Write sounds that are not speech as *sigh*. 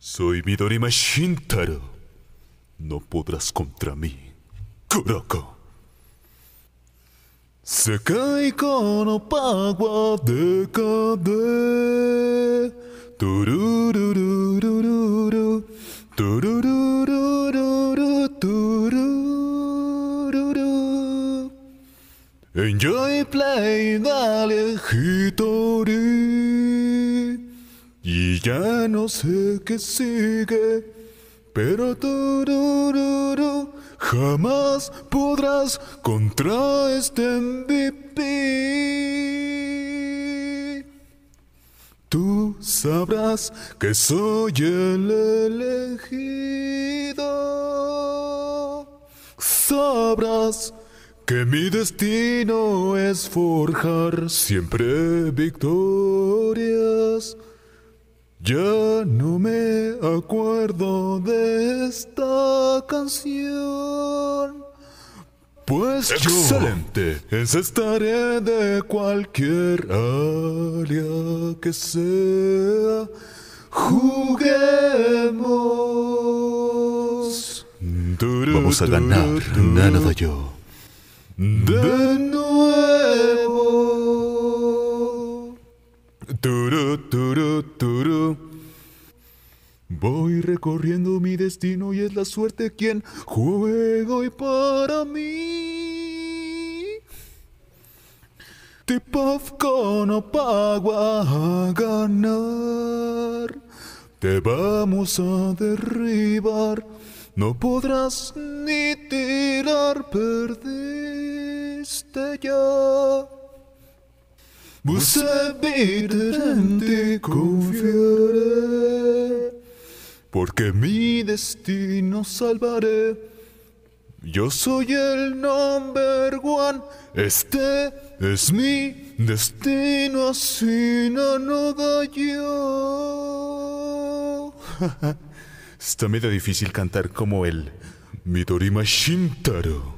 Soy Midorima Shintaro. No podrás contra mí, Kuroko. Sekai kono con dekade. de Tururururururu. Enjoy playing alien y ya no sé qué sigue, pero tú jamás podrás contra este MVP. Tú sabrás que soy el elegido. Sabrás que mi destino es forjar siempre victoria. Ya no me acuerdo de esta canción. Pues Excelente. yo estaré de cualquier área que sea. Juguemos. Vamos a ganar, nada yo. De nuevo. Voy recorriendo mi destino y es la suerte quien juega y para mí. Te no paga a ganar. Te vamos a derribar. No podrás ni tirar, perdiste ya. Busé en ti, confiaré porque mi destino salvaré. Yo soy el number one, este es mi destino, así no, no da yo. *laughs* Está medio difícil cantar como el Midori Shintaro.